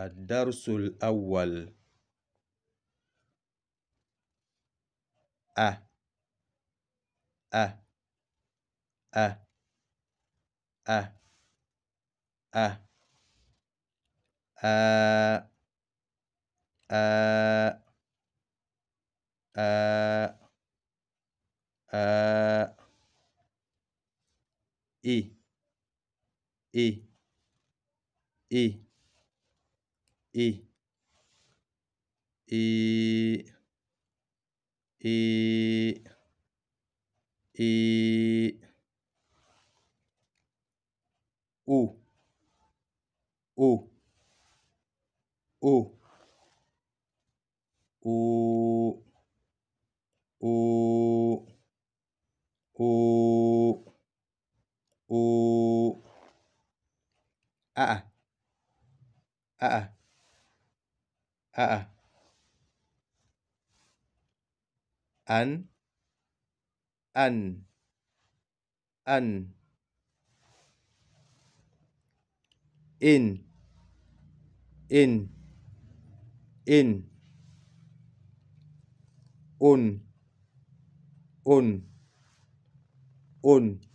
الدرس الأول أ أ أ أ أ أ أ أ أ إي إي إي E. E. E. E. U. U. U. O. O. O. O. A. A. A. a a an 啊！按按按！in in in un un un